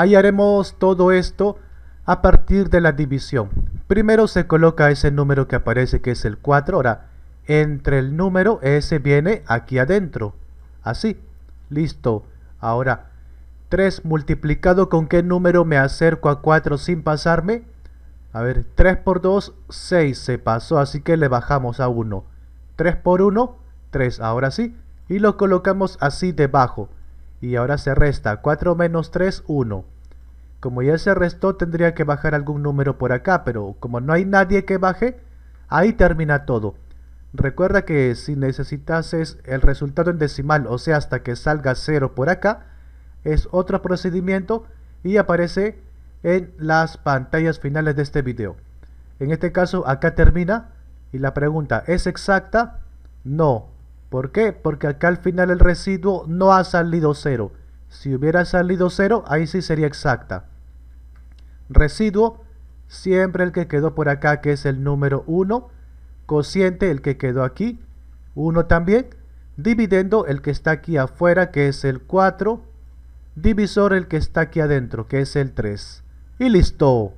Ahí haremos todo esto a partir de la división. Primero se coloca ese número que aparece que es el 4. Ahora, entre el número ese viene aquí adentro. Así. Listo. Ahora, 3 multiplicado con qué número me acerco a 4 sin pasarme. A ver, 3 por 2, 6 se pasó, así que le bajamos a 1. 3 por 1, 3. Ahora sí. Y lo colocamos así debajo y ahora se resta 4 menos 3, 1. Como ya se restó, tendría que bajar algún número por acá, pero como no hay nadie que baje, ahí termina todo. Recuerda que si necesitases el resultado en decimal, o sea, hasta que salga 0 por acá, es otro procedimiento y aparece en las pantallas finales de este video. En este caso, acá termina y la pregunta, ¿es exacta? No, ¿Por qué? Porque acá al final el residuo no ha salido cero. Si hubiera salido cero, ahí sí sería exacta. Residuo, siempre el que quedó por acá, que es el número 1. Cociente, el que quedó aquí, 1 también. Dividendo, el que está aquí afuera, que es el 4. Divisor, el que está aquí adentro, que es el 3. Y listo.